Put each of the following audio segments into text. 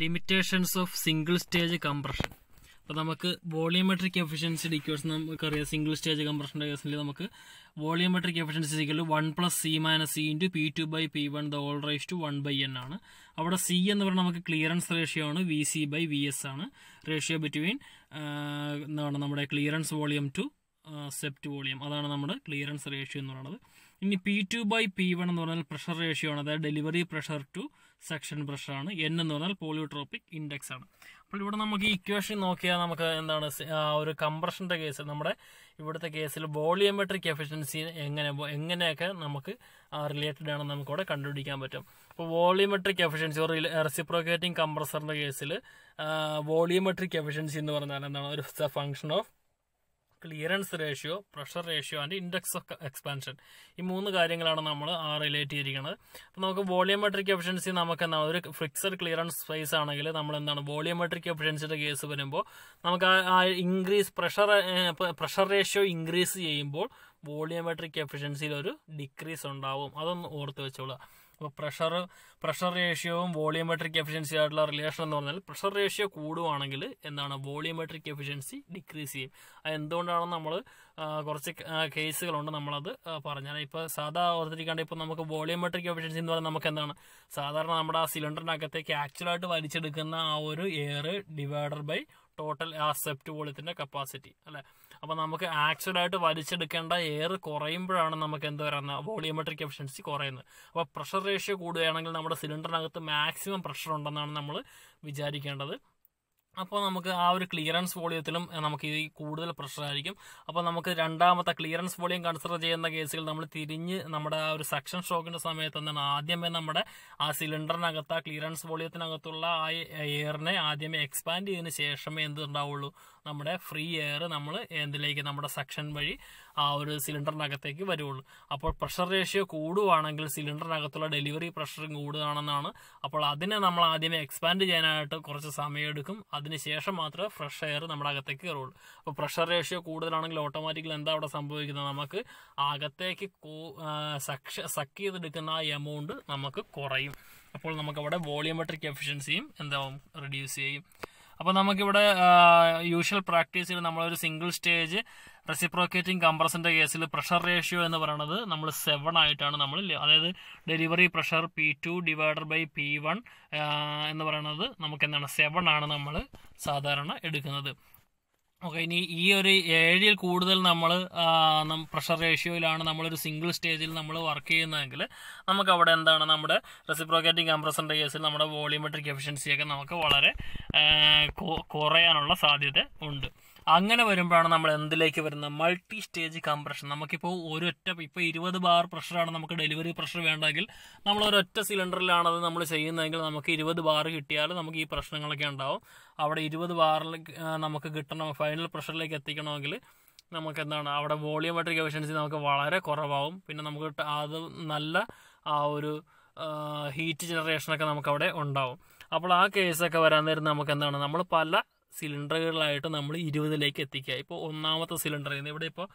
limitations of single stage compression അപ്പോൾ നമുക്ക് volumetric efficiency ഡിക്വേഷൻ നമുക്കറിയാം സിംഗിൾ സ്റ്റേജ് കംപ്രഷൻ്റെ കേസിൽ നമുക്ക് volumetric efficiency equal one plus C minus C into P two by P one the whole raise to one by N ആണ് അവിടെ C എന്ന് പറഞ്ഞാൽ നമുക്ക് ക്ലിയറൻസ് റേഷ്യോ ആണ് V C by V S ആണ് റേഷ്യോ ബിറ്റ്വീൻ എന്താണ് നമ്മുടെ clearance volume to swept volume അതാണ് നമ്മുടെ ക്ലിയറൻസ് റേഷ്യോ എന്ന് പറയുന്നത് ഇനി P two by P one എന്ന് പറഞ്ഞാൽ പ്രഷർ റേഷ്യോ ആണ് അതായത് ഡെലിവറി പ്രഷർ ടു സെക്ഷൻ പ്രഷറാണ് എൻ എന്ന് പറഞ്ഞാൽ പോളിയോട്രോപ്പിക് ഇൻഡെക്സ് ആണ് അപ്പോൾ ഇവിടെ നമുക്ക് ഇക്വേഷൻ നോക്കിയാൽ നമുക്ക് എന്താണ് ഒരു കംപ്രഷൻ്റെ കേസ് നമ്മുടെ ഇവിടുത്തെ കേസിൽ വോളിയോമെട്രിക് എഫിഷ്യൻസി എങ്ങനെ എങ്ങനെയൊക്കെ നമുക്ക് റിലേറ്റഡ് ആണെന്ന് നമുക്കിവിടെ കണ്ടുപിടിക്കാൻ പറ്റും അപ്പോൾ വോളിയോമെട്രിക് എഫിഷ്യൻസി ഒരു റെസിപ്രോക്കേറ്റിംഗ് കംപ്രസറിൻ്റെ കേസിൽ വോളിയോമെട്രിക് എഫിഷ്യൻസി എന്ന് പറഞ്ഞാൽ എന്താണ് ഒരു function of clearance ratio pressure ratio and index of expansion ഈ മൂന്ന് കാര്യങ്ങളാണ് നമ്മൾ റിലേറ്റ് ചെയ്തിരിക്കുന്നത് അപ്പോൾ നമുക്ക് വോളിയോമെട്രിക് എഫിഷ്യൻസി നമുക്ക് എന്താണ് ഒരു ഫിക്സഡ് ക്ലിയറൻസ് സ്പേസ് ആണെങ്കിൽ നമ്മൾ എന്താണ് വോളിയോമെട്രിക് എഫിഷ്യൻസിയുടെ കേസ് വരുമ്പോൾ നമുക്ക് ആ increase pressure pressure ratio increase ചെയ്യുമ്പോൾ വോളിയോമെട്രിക് എഫിഷ്യൻസിയിൽ ഒരു ഡിക്രീസ് ഉണ്ടാവും അതൊന്ന് ഓർത്ത് വെച്ചോളാം അപ്പോൾ പ്രഷർ പ്രഷർ റേഷ്യോവും വോളിയോമെട്രിക് എഫിഷ്യൻസി ആയിട്ടുള്ള റിലേഷൻ എന്ന് പറഞ്ഞാൽ പ്രഷർ റേഷ്യോ കൂടുവാണെങ്കിൽ എന്താണ് വോളിയോമെട്രിക് എഫിഷ്യൻസി ഡിക്രീസ് ചെയ്യും അത് എന്തുകൊണ്ടാണെന്ന് നമ്മൾ കുറച്ച് കേസുകളുണ്ട് നമ്മളത് പറഞ്ഞാൽ ഇപ്പോൾ സാധാ ഓർത്തിരിക്കാണ്ട് ഇപ്പോൾ നമുക്ക് വോളിയോമെട്രിക് എഫിഷ്യൻസി എന്ന് പറഞ്ഞാൽ നമുക്ക് എന്താണ് സാധാരണ നമ്മുടെ ആ അകത്തേക്ക് ആക്ച്വലായിട്ട് വലിച്ചെടുക്കുന്ന ആ ഒരു എയർ ഡിവൈഡർ ബൈ ടോട്ടൽ ആ സെപ്റ്റ് വോളിയത്തിൻ്റെ കപ്പാസിറ്റി അല്ലേ അപ്പോൾ നമുക്ക് ആയിട്ട് വലിച്ചെടുക്കേണ്ട എയർ കുറയുമ്പോഴാണ് നമുക്ക് എന്ത് പറയുന്നത് വോളിയോമെട്രിക് എഫിഷ്യൻസി കുറയുന്നത് അപ്പോൾ പ്രഷർ റേഷ്യോ കൂടുകയാണെങ്കിൽ നമ്മുടെ സിലിണ്ടറിനകത്ത് മാക്സിമം പ്രഷർ ഉണ്ടെന്നാണ് നമ്മൾ വിചാരിക്കേണ്ടത് അപ്പോൾ നമുക്ക് ആ ഒരു ക്ലിയറൻസ് വോളിയത്തിലും നമുക്ക് ഈ കൂടുതൽ പ്രഷറായിരിക്കും അപ്പോൾ നമുക്ക് രണ്ടാമത്തെ ക്ലിയറൻസ് വോളിയം കൺസിഡർ ചെയ്യുന്ന കേസുകൾ നമ്മൾ തിരിഞ്ഞ് നമ്മുടെ ആ ഒരു സക്ഷൻ സ്ട്രോക്കിൻ്റെ സമയത്ത് എന്താണ് ആദ്യമേ നമ്മുടെ ആ സിലിണ്ടറിനകത്ത് ആ ക്ലിയറൻസ് വോളിയത്തിനകത്തുള്ള ആ എയറിനെ ആദ്യമേ എക്സ്പാൻഡ് ചെയ്തതിന് ശേഷമേ എന്തുണ്ടാവുള്ളൂ നമ്മുടെ ഫ്രീ എയർ നമ്മൾ എന്തിലേക്ക് നമ്മുടെ സക്ഷൻ വഴി ആ ഒരു സിലിണ്ടറിനകത്തേക്ക് വരുള്ളൂ അപ്പോൾ പ്രഷർ റേഷ്യോ കൂടുവാണെങ്കിൽ സിലിണ്ടറിനകത്തുള്ള ഡെലിവറി പ്രഷറും കൂടുതലാണെന്നാണ് അപ്പോൾ അതിനെ നമ്മൾ ആദ്യമേ എക്സ്പാൻഡ് ചെയ്യാനായിട്ട് കുറച്ച് സമയമെടുക്കും അതിനുശേഷം മാത്രമേ ഫ്രഷ് എയർ നമ്മുടെ അകത്തേക്ക് കയറുള്ളൂ അപ്പോൾ പ്രഷർ റേഷ്യോ കൂടുതലാണെങ്കിൽ ഓട്ടോമാറ്റിക്കലി എന്താ അവിടെ സംഭവിക്കുന്നത് നമുക്ക് അകത്തേക്ക് സക്ഷ സക്ക് ചെയ്തെടുക്കുന്ന ആ എമൗണ്ട് നമുക്ക് കുറയും അപ്പോൾ നമുക്കവിടെ വോളിയോമെട്രിക് എഫിഷ്യൻസിയും എന്താവും റെഡ്യൂസ് ചെയ്യും അപ്പോൾ നമുക്കിവിടെ യൂഷ്വൽ പ്രാക്ടീസിൽ നമ്മളൊരു സിംഗിൾ സ്റ്റേജ് റെസിപ്രോക്കേറ്റിംഗ് കംപ്രസറിൻ്റെ കേസിൽ പ്രഷർ റേഷ്യോ എന്ന് പറയുന്നത് നമ്മൾ സെവൻ ആയിട്ടാണ് നമ്മൾ അതായത് delivery pressure P two divider by P one എന്ന് പറയുന്നത് നമുക്ക് എന്താണ് സെവൻ ആണ് നമ്മൾ സാധാരണ എടുക്കുന്നത് ഓക്കെ ഇനി ഈ ഒരു ഏഴിൽ കൂടുതൽ നമ്മൾ പ്രഷർ റേഷ്യോയിലാണ് നമ്മളൊരു സിംഗിൾ സ്റ്റേജിൽ നമ്മൾ വർക്ക് ചെയ്യുന്നതെങ്കിൽ നമുക്ക് അവിടെ എന്താണ് നമ്മുടെ റെസിപ്രോക്കേറ്റിംഗ് കംപ്രസിൻ്റെ കേസിൽ നമ്മുടെ വോളിയോമെട്രിക് എഫിഷ്യൻസിയൊക്കെ നമുക്ക് വളരെ കുറയാനുള്ള സാധ്യത ഉണ്ട് അങ്ങനെ വരുമ്പോഴാണ് നമ്മൾ എന്തിലേക്ക് വരുന്നത് മൾട്ടി സ്റ്റേജ് കംപ്രഷൻ നമുക്കിപ്പോൾ ഒരൊറ്റ ഇപ്പോൾ ഇരുപത് ബാർ പ്രഷറാണ് നമുക്ക് ഡെലിവറി പ്രഷർ വേണ്ടെങ്കിൽ നമ്മൾ ഒരൊറ്റ സിലിണ്ടറിലാണത് നമ്മൾ ചെയ്യുന്നതെങ്കിൽ നമുക്ക് ഇരുപത് ബാർ കിട്ടിയാൽ നമുക്ക് ഈ പ്രശ്നങ്ങളൊക്കെ ഉണ്ടാവും അവിടെ ഇരുപത് ബാറിൽ നമുക്ക് കിട്ടണം ഫൈനൽ പ്രഷറിലേക്ക് എത്തിക്കണമെങ്കിൽ നമുക്ക് എന്താണ് അവിടെ വോളിയോമെട്രിക് എഫിഷ്യൻസി നമുക്ക് വളരെ കുറവാകും പിന്നെ നമുക്ക് അത് നല്ല ആ ഒരു ഹീറ്റ് ജനറേഷനൊക്കെ നമുക്കവിടെ ഉണ്ടാവും അപ്പോൾ ആ കേസൊക്കെ വരാൻ നേരം നമുക്ക് എന്താണ് നമ്മൾ പല സിലിണ്ടറുകളിലായിട്ട് നമ്മൾ ഇരുപതിലേക്ക് എത്തിക്കുക ഇപ്പോൾ ഒന്നാമത്തെ സിലിണ്ടർ നിന്ന് ഇവിടെ ഇപ്പോൾ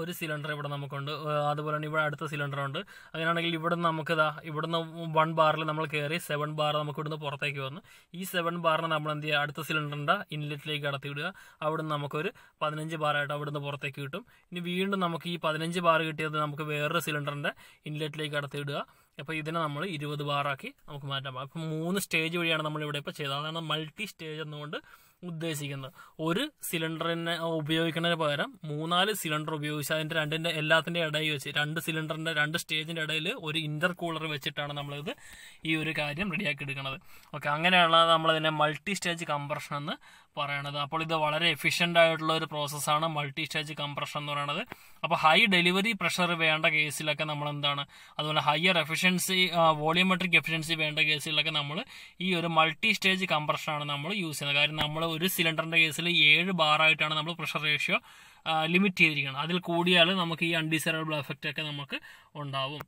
ഒരു സിലിണ്ടർ ഇവിടെ നമുക്കുണ്ട് അതുപോലെ തന്നെ ഇവിടെ അടുത്ത സിലിണ്ടർ ഉണ്ട് അങ്ങനെയാണെങ്കിൽ ഇവിടെ നമുക്ക് ഇതാ ഇവിടുന്ന് വൺ ബാറിൽ നമ്മൾ കയറി സെവൻ ബാർ നമുക്ക് ഇവിടുന്ന് പുറത്തേക്ക് വന്ന് ഈ സെവൻ ബാറിന് നമ്മൾ എന്ത് ചെയ്യുക അടുത്ത സിലിണ്ടറിൻ്റെ ഇൻലെറ്റിലേക്ക് കടത്തി വിടുക അവിടുന്ന് നമുക്കൊരു പതിനഞ്ച് ബാറായിട്ട് അവിടുന്ന് പുറത്തേക്ക് കിട്ടും ഇനി വീണ്ടും നമുക്ക് ഈ പതിനഞ്ച് ബാർ കിട്ടിയത് നമുക്ക് വേറൊരു സിലിണ്ടറിൻ്റെ ഇൻലെറ്റിലേക്ക് കടത്തി വിടുക അപ്പോൾ ഇതിനെ നമ്മൾ ഇരുപത് ബാറാക്കി നമുക്ക് മാറ്റാം അപ്പം മൂന്ന് സ്റ്റേജ് വഴിയാണ് നമ്മളിവിടെ ഇപ്പോൾ ചെയ്തത് അതാണ് മൾട്ടി സ്റ്റേജ് എന്നുകൊണ്ട് ഉദ്ദേശിക്കുന്നത് ഒരു സിലിണ്ടറിനെ ഉപയോഗിക്കുന്നതിന് പകരം മൂന്നാല് സിലിണ്ടർ ഉപയോഗിച്ച് അതിൻ്റെ രണ്ടിൻ്റെ എല്ലാത്തിൻ്റെ ഇടയിൽ വെച്ച് രണ്ട് സിലിണ്ടറിൻ്റെ രണ്ട് സ്റ്റേജിൻ്റെ ഇടയിൽ ഒരു ഇൻ്റർ കൂളർ വെച്ചിട്ടാണ് നമ്മളിത് ഈ ഒരു കാര്യം റെഡിയാക്കി എടുക്കുന്നത് ഓക്കെ അങ്ങനെയുള്ള നമ്മളതിനെ മൾട്ടി സ്റ്റേജ് കംപ്രഷൻ എന്ന് പറയണത് അപ്പോൾ ഇത് വളരെ എഫിഷ്യൻ്റ് ആയിട്ടുള്ള ഒരു പ്രോസസ്സാണ് മൾട്ടി സ്റ്റേജ് കംപ്രഷൻ എന്ന് പറയുന്നത് അപ്പോൾ ഹൈ ഡെലിവറി പ്രഷർ വേണ്ട കേസിലൊക്കെ നമ്മൾ എന്താണ് അതുപോലെ ഹയർ എഫിഷ്യൻസി വോളിയോമെട്രിക് എഫിഷ്യൻസി വേണ്ട കേസിലൊക്കെ നമ്മൾ ഈ ഒരു മൾട്ടി സ്റ്റേജ് കംപ്രഷനാണ് നമ്മൾ യൂസ് ചെയ്യുന്നത് കാര്യം നമ്മൾ ഒരു സിലിണ്ടറിൻ്റെ കേസിൽ ഏഴ് ബാറായിട്ടാണ് നമ്മൾ പ്രഷർ റേഷ്യോ ലിമിറ്റ് ചെയ്തിരിക്കുന്നത് അതിൽ കൂടിയാൽ നമുക്ക് ഈ അൺഡിസൈറബിൾ എഫക്റ്റ് ഒക്കെ നമുക്ക് ഉണ്ടാവും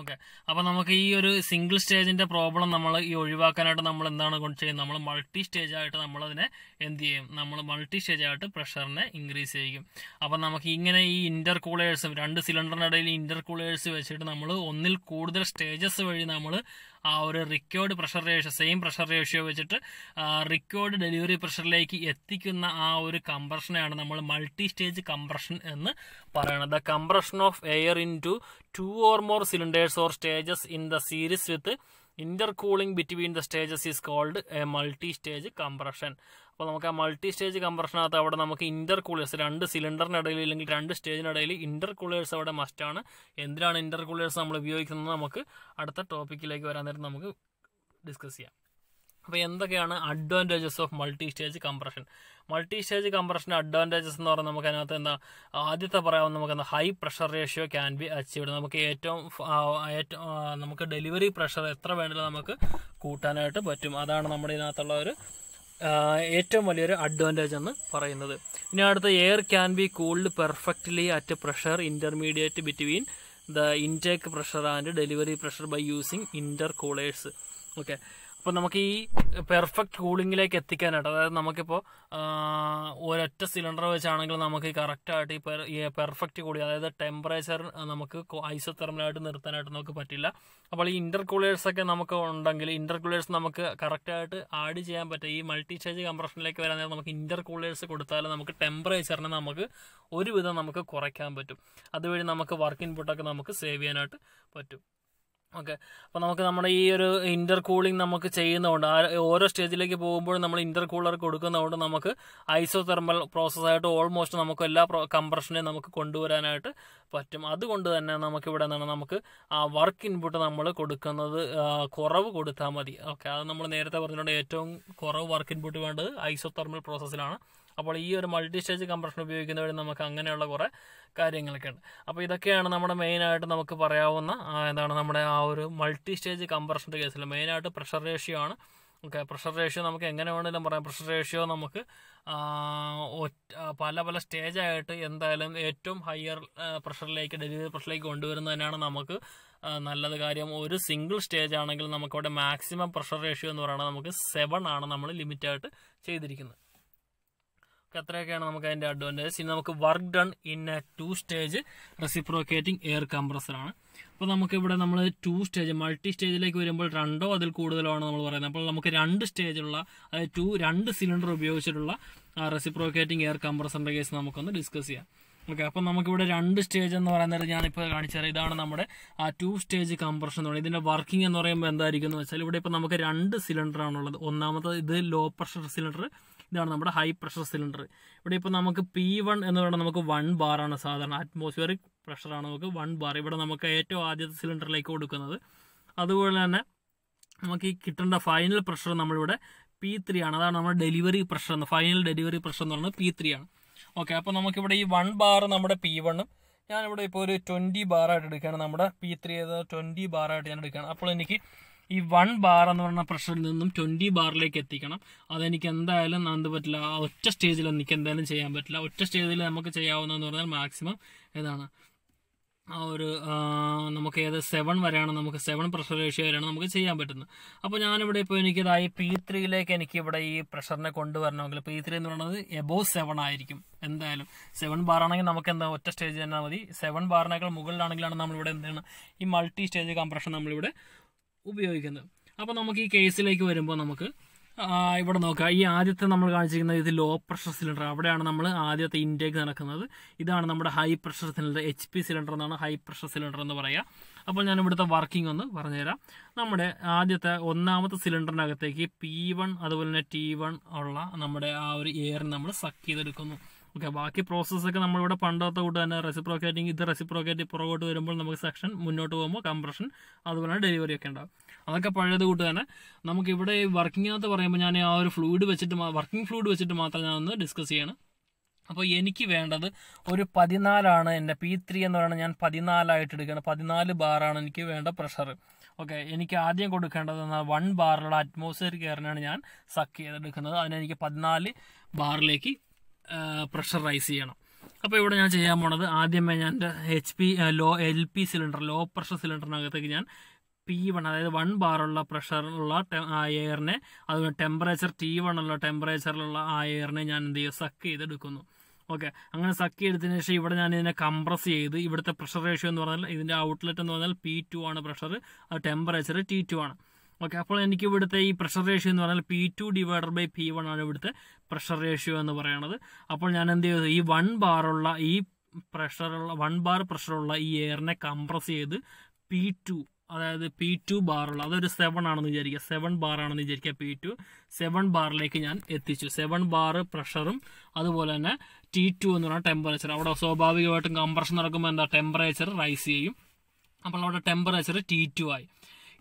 ഓക്കെ അപ്പോൾ നമുക്ക് ഈ ഒരു സിംഗിൾ സ്റ്റേജിൻ്റെ പ്രോബ്ലം നമ്മൾ ഈ ഒഴിവാക്കാനായിട്ട് നമ്മൾ എന്താണ് കൊണ്ട് ചെയ്യുന്നത് നമ്മൾ മൾട്ടി സ്റ്റേജ് ആയിട്ട് നമ്മളതിനെ എന്ത് ചെയ്യും നമ്മൾ മൾട്ടി സ്റ്റേജ് ആയിട്ട് പ്രഷറിനെ ഇൻക്രീസ് ചെയ്യും അപ്പോൾ നമുക്ക് ഇങ്ങനെ ഈ ഇൻ്റർ കൂളേഴ്സും രണ്ട് സിലിണ്ടറിനിടയിൽ ഇൻ്റർ കൂളേഴ്സ് വെച്ചിട്ട് നമ്മൾ ഒന്നിൽ കൂടുതൽ സ്റ്റേജസ് വഴി നമ്മൾ ആ ഒരു required pressure ratio same pressure ratio വെച്ചിട്ട് റിക്വേർഡ് ഡെലിവറി പ്രഷറിലേക്ക് എത്തിക്കുന്ന ആ ഒരു കംപ്രഷനെയാണ് നമ്മൾ മൾട്ടി സ്റ്റേജ് കംപ്രഷൻ എന്ന് പറയുന്നത് compression of air in two two or more cylinders or stages in the series with inter cooling between the stages is called a multi stage compression അപ്പോൾ നമുക്ക് ആ മൾട്ടി സ്റ്റേജ് കംപ്രഷനകത്ത് അവിടെ നമുക്ക് Inter coolers രണ്ട് സിലിണ്ടറിനിടയിൽ ഇല്ലെങ്കിൽ രണ്ട് സ്റ്റേജിനിടയിൽ ഇന്റർ കൂളേഴ്സ് അവിടെ മസ്റ്റാണ് എന്തിനാണ് ഇന്റർ കൂളേഴ്സ് നമ്മൾ ഉപയോഗിക്കുന്നത് നമുക്ക് അടുത്ത ടോപ്പിക്കിലേക്ക് വരാൻ നേരം നമുക്ക് ഡിസ്കസ് ചെയ്യാം അപ്പോൾ എന്തൊക്കെയാണ് advantages of multi stage compression multi stage കംപ്രഷൻ്റെ അഡ്വാൻറ്റേജസ് എന്ന് പറഞ്ഞാൽ നമുക്ക് അതിനകത്ത് എന്താ ആദ്യത്തെ പറയാവുന്ന നമുക്ക് എന്താ high pressure ratio can be achieved നമുക്ക് ഏറ്റവും ഏറ്റവും നമുക്ക് ഡെലിവറി പ്രഷർ എത്ര വേണമെങ്കിലും നമുക്ക് കൂട്ടാനായിട്ട് പറ്റും അതാണ് നമ്മുടെ ഇതിനകത്തുള്ള ഒരു ഏറ്റവും വലിയൊരു അഡ്വാൻറ്റേജ് എന്ന് പറയുന്നത് ഇനി അടുത്ത air can be cooled perfectly at pressure intermediate between the intake pressure and delivery pressure by using inter coolers okay അപ്പോൾ നമുക്ക് ഈ പെർഫെക്റ്റ് കൂളിങ്ങിലേക്ക് എത്തിക്കാനായിട്ട് അതായത് നമുക്കിപ്പോ ഒരൊറ്റ സിലിണ്ടർ വെച്ചാണെങ്കിൽ നമുക്ക് ആയിട്ട് ഈ പെർഫെക്റ്റ് കൂളി അതായത് ടെമ്പറേച്ചർ നമുക്ക് തെർമലായിട്ട് നിർത്താനായിട്ട് നമുക്ക് പറ്റില്ല അപ്പോൾ ഈ ഒക്കെ നമുക്ക് ഉണ്ടെങ്കിൽ ഇൻ്റർകൂളേഴ്സ് നമുക്ക് ആയിട്ട് ആഡ് ചെയ്യാൻ പറ്റും ഈ മൾട്ടി സ്റ്റേജ് കംപ്രഷനിലേക്ക് വരാൻ നമുക്ക് ഇൻ്റർകൂളേഴ്സ് കൊടുത്താൽ നമുക്ക് ടെമ്പറേച്ചറിനെ നമുക്ക് ഒരുവിധം നമുക്ക് കുറയ്ക്കാൻ പറ്റും അതുവഴി നമുക്ക് വർക്ക് ഇൻപുട്ടൊക്കെ നമുക്ക് സേവ് ചെയ്യാനായിട്ട് പറ്റും ഓക്കെ അപ്പോൾ നമുക്ക് നമ്മുടെ ഈ ഒരു ഇൻ്റർ കൂളിംഗ് നമുക്ക് ചെയ്യുന്നതുകൊണ്ട് ഓരോ സ്റ്റേജിലേക്ക് പോകുമ്പോഴും നമ്മൾ ഇൻ്റർ കൂളർ കൊടുക്കുന്നതുകൊണ്ട് നമുക്ക് ഐസോ തെർമൽ പ്രോസസ്സായിട്ട് ഓൾമോസ്റ്റ് നമുക്ക് എല്ലാ കംപ്രഷനെയും നമുക്ക് കൊണ്ടുവരാനായിട്ട് പറ്റും അതുകൊണ്ട് തന്നെ നമുക്ക് ഇവിടെ നിന്നാണ് നമുക്ക് ആ വർക്ക് ഇൻപുട്ട് നമ്മൾ കൊടുക്കുന്നത് കുറവ് കൊടുത്താൽ മതി ഓക്കെ അത് നമ്മൾ നേരത്തെ പറഞ്ഞിട്ടുണ്ട് ഏറ്റവും കുറവ് വർക്ക് ഇൻപുട്ട് വേണ്ടത് ഐസോ തെർമൽ പ്രോസസ്സിലാണ് അപ്പോൾ ഈ ഒരു മൾട്ടി സ്റ്റേജ് കംപ്രഷൻ ഉപയോഗിക്കുന്നവർ നമുക്ക് അങ്ങനെയുള്ള കുറേ കാര്യങ്ങളൊക്കെ ഉണ്ട് അപ്പോൾ ഇതൊക്കെയാണ് നമ്മുടെ മെയിനായിട്ട് നമുക്ക് പറയാവുന്ന എന്താണ് നമ്മുടെ ആ ഒരു മൾട്ടി സ്റ്റേജ് കംപ്രഷൻ്റെ കേസിൽ മെയിനായിട്ട് പ്രഷർ റേഷ്യോ ആണ് ഓക്കെ പ്രഷർ റേഷ്യോ നമുക്ക് എങ്ങനെ വേണമെങ്കിലും പറയാം പ്രഷർ റേഷ്യോ നമുക്ക് പല പല സ്റ്റേജായിട്ട് എന്തായാലും ഏറ്റവും ഹയർ പ്രഷറിലേക്ക് ഡെലിവറി പ്രഷറിലേക്ക് തന്നെയാണ് നമുക്ക് നല്ലത് കാര്യം ഒരു സിംഗിൾ സ്റ്റേജ് ആണെങ്കിൽ നമുക്കവിടെ മാക്സിമം പ്രഷർ റേഷ്യോ എന്ന് പറയുന്നത് നമുക്ക് സെവൻ ആണ് നമ്മൾ ലിമിറ്റായിട്ട് ചെയ്തിരിക്കുന്നത് അത്രയൊക്കെയാണ് നമുക്ക് അതിൻ്റെ അഡ്വാൻറ്റേജ് ഇനി നമുക്ക് work done in a two stage reciprocating air കംപ്രസറാണ് അപ്പോൾ നമുക്കിവിടെ നമ്മൾ ടു സ്റ്റേജ് മൾട്ടി സ്റ്റേജിലേക്ക് വരുമ്പോൾ രണ്ടോ അതിൽ കൂടുതലോ ആണ് നമ്മൾ പറയുന്നത് അപ്പോൾ നമുക്ക് രണ്ട് സ്റ്റേജിലുള്ള അതായത് ടു രണ്ട് സിലിണ്ടർ ഉപയോഗിച്ചിട്ടുള്ള റെസിപ്രോക്കേറ്റിംഗ് എയർ കംപ്രസറിൻ്റെ കേസ് നമുക്കൊന്ന് ഡിസ്കസ് ചെയ്യാം ഓക്കെ അപ്പം നമുക്കിവിടെ രണ്ട് സ്റ്റേജ് എന്ന് നേരം ഞാനിപ്പോൾ കാണിച്ചുതരാം ഇതാണ് നമ്മുടെ ആ ടു സ്റ്റേജ് കംപ്രഷൻ എന്ന് പറയുന്നത് ഇതിൻ്റെ വർക്കിംഗ് എന്ന് പറയുമ്പോൾ എന്തായിരിക്കും എന്ന് വെച്ചാൽ ഇവിടെ ഇപ്പോൾ നമുക്ക് രണ്ട് സിലിണ്ടറാണുള്ളത് ഒന്നാമത്തെ ഇത് ലോ പ്രഷർ സിലിണ്ടർ ഇതാണ് നമ്മുടെ ഹൈ പ്രഷർ സിലിണ്ടർ ഇവിടെ ഇപ്പോൾ നമുക്ക് പി വൺ എന്ന് പറയുന്നത് നമുക്ക് വൺ ബാറാണ് സാധാരണ അറ്റ്മോസ്ഫിയറിക് പ്രഷറാണ് നമുക്ക് വൺ ബാർ ഇവിടെ നമുക്ക് ഏറ്റവും ആദ്യത്തെ സിലിണ്ടറിലേക്ക് കൊടുക്കുന്നത് അതുപോലെ തന്നെ നമുക്ക് ഈ കിട്ടേണ്ട ഫൈനൽ പ്രഷർ നമ്മളിവിടെ പി ത്രീ ആണ് അതാണ് നമ്മുടെ ഡെലിവറി പ്രഷർ എന്ന് ഫൈനൽ ഡെലിവറി പ്രഷർ എന്ന് പറയുന്നത് പി ത്രീ ആണ് ഓക്കെ അപ്പോൾ നമുക്കിവിടെ ഈ വൺ ബാർ നമ്മുടെ പി വണ്ണും ഞാനിവിടെ ഇപ്പോൾ ഒരു ട്വൻറ്റി ബാറായിട്ട് എടുക്കുകയാണ് നമ്മുടെ പി ത്രീ ട്വൻറ്റി ബാറായിട്ട് ഞാൻ എടുക്കുകയാണ് അപ്പോൾ എനിക്ക് ഈ വൺ ബാർ എന്ന് പറഞ്ഞ പ്രഷറിൽ നിന്നും ട്വൻറ്റി ബാറിലേക്ക് എത്തിക്കണം അതെനിക്ക് എന്തായാലും എന്ത് പറ്റില്ല ഒറ്റ സ്റ്റേജിൽ എനിക്ക് എന്തായാലും ചെയ്യാൻ പറ്റില്ല ഒറ്റ സ്റ്റേജിൽ നമുക്ക് ചെയ്യാവുന്നതെന്ന് പറഞ്ഞാൽ മാക്സിമം ഇതാണ് ആ ഒരു നമുക്ക് ഏത് സെവൻ വരെയാണ് നമുക്ക് സെവൻ പ്രഷർ റേഷ്യോ വരെയാണ് നമുക്ക് ചെയ്യാൻ പറ്റുന്നത് അപ്പോൾ ഞാനിവിടെ ഇപ്പോൾ എനിക്കിതായി പി ത്രീയിലേക്ക് എനിക്ക് ഇവിടെ ഈ പ്രഷറിനെ കൊണ്ടുവരണമെങ്കിൽ പി ത്രീ എന്ന് പറയുന്നത് എബോ സെവൻ ആയിരിക്കും എന്തായാലും സെവൻ ബാറാണെങ്കിൽ നമുക്ക് എന്താ ഒറ്റ സ്റ്റേജ് തന്നെ മതി സെവൻ ബാറിനേക്കാൾ മുകളിലാണെങ്കിലാണ് നമ്മളിവിടെ എന്താണ് ഈ മൾട്ടി സ്റ്റേജ് കംപ്രഷൻ നമ്മളിവിടെ ഉപയോഗിക്കുന്നത് അപ്പോൾ നമുക്ക് ഈ കേസിലേക്ക് വരുമ്പോൾ നമുക്ക് ഇവിടെ നോക്കുക ഈ ആദ്യത്തെ നമ്മൾ കാണിച്ചിരിക്കുന്നത് ഇത് ലോ പ്രഷർ സിലിണ്ടർ അവിടെയാണ് നമ്മൾ ആദ്യത്തെ ഇൻടേക്ക് നടക്കുന്നത് ഇതാണ് നമ്മുടെ high pressure cylinder H P cylinder എന്നാണ് ഹൈ പ്രഷർ സിലിണ്ടർ എന്ന് പറയുക അപ്പോൾ ഞാൻ ഇവിടുത്തെ വർക്കിംഗ് ഒന്ന് പറഞ്ഞുതരാം നമ്മുടെ ആദ്യത്തെ ഒന്നാമത്തെ സിലിണ്ടറിനകത്തേക്ക് പി വൺ അതുപോലെ തന്നെ ടി വൺ ഉള്ള നമ്മുടെ ആ ഒരു എയർ നമ്മൾ സക്ക് ചെയ്തെടുക്കുന്നു ഓക്കെ ബാക്കി പ്രോസസ്സൊക്കെ നമ്മളിവിടെ പണ്ടത്തെ കൂട്ട് തന്നെ റെസിപ്രോക്കേറ്റിംഗ് ഇത് റെസിപ്രോക്കേറ്റ് പുറകോട്ട് വരുമ്പോൾ നമുക്ക് സെക്ഷൻ മുന്നോട്ട് പോകുമ്പോൾ കംപ്രഷൻ അതുപോലെ ഡെലിവറി ഒക്കെ ഉണ്ടാകും അതൊക്കെ പഴയത് കൂട്ട് തന്നെ നമുക്കിവിടെ ഈ വർക്കിങ്ങിനകത്ത് പറയുമ്പോൾ ഞാൻ ആ ഒരു ഫ്ലൂയിഡ് വെച്ചിട്ട് വർക്കിംഗ് ഫ്ലൂയിഡ് വെച്ചിട്ട് മാത്രം ഞാനൊന്ന് ഡിസ്കസ് ചെയ്യണം അപ്പോൾ എനിക്ക് വേണ്ടത് ഒരു പതിനാലാണ് എൻ്റെ പി ത്രീ എന്ന് പറയുന്നത് ഞാൻ പതിനാലായിട്ട് എടുക്കുന്നത് പതിനാല് ബാറാണ് എനിക്ക് വേണ്ട പ്രഷർ ഓക്കെ എനിക്ക് ആദ്യം കൊടുക്കേണ്ടത് എന്നാൽ വൺ ബാറിലുള്ള അറ്റ്മോസ്ഫിയർ കെയറിനാണ് ഞാൻ സക്ക് ചെയ്തെടുക്കുന്നത് അതിനെനിക്ക് പതിനാല് ബാറിലേക്ക് പ്രഷർ റൈസ് ചെയ്യണം അപ്പോൾ ഇവിടെ ഞാൻ ചെയ്യാൻ പോണത് ആദ്യമേ ഞാൻ എൻ്റെ H P low L P cylinder low pressure സിലിണ്ടറിനകത്തേക്ക് ഞാൻ പി വൺ അതായത് വൺ ബാറുള്ള പ്രഷറുള്ള എയറിനെ അതുപോലെ ടെമ്പറേച്ചർ ടി വൺ ഉള്ള ടെമ്പറേച്ചറിലുള്ള ആ എയറിനെ ഞാൻ എന്ത് ചെയ്യും സക്ക് ചെയ്തെടുക്കുന്നു ഓക്കെ അങ്ങനെ സക്ക് ചെയ്തതിന് ശേഷം ഇവിടെ ഞാൻ ഇതിനെ കംപ്രസ് ചെയ്ത് ഇവിടുത്തെ പ്രഷർ റേഷ്യോ എന്ന് പറഞ്ഞാൽ ഇതിൻ്റെ ഔട്ട്ലെറ്റ് എന്ന് പറഞ്ഞാൽ പി ടു ആണ് പ്രഷർ അത് ടെമ്പറേച്ചർ ടി ടു ആണ് ഓക്കെ അപ്പോൾ എനിക്ക് ഇവിടുത്തെ ഈ പ്രഷർ റേഷ്യോ എന്ന് പറഞ്ഞാൽ P two divider by P one ആണ് ഇവിടുത്തെ പ്രഷർ റേഷ്യോ എന്ന് പറയുന്നത് അപ്പോൾ ഞാൻ എന്ത് ചെയ്തു ഈ വൺ ബാറുള്ള ഈ പ്രഷറുള്ള വൺ ബാർ പ്രഷറുള്ള ഈ എയറിനെ കംപ്രസ് ചെയ്ത് പി ടു അതായത് പി ടു ബാറുള്ള അതൊരു സെവൻ ആണെന്ന് വിചാരിക്കുക സെവൻ ബാർ ആണെന്ന് വിചാരിക്കുക പി ടു സെവൻ ബാറിലേക്ക് ഞാൻ എത്തിച്ചു സെവൻ ബാർ പ്രഷറും അതുപോലെ തന്നെ ടി ടു എന്ന് പറഞ്ഞാൽ ടെമ്പറേച്ചർ അവിടെ സ്വാഭാവികമായിട്ടും കംപ്രഷൻ നടക്കുമ്പോൾ എന്താ ടെമ്പറേച്ചർ റൈസ് ചെയ്യും അപ്പോൾ അവിടെ ടെമ്പറേച്ചർ ടി ടു ആയി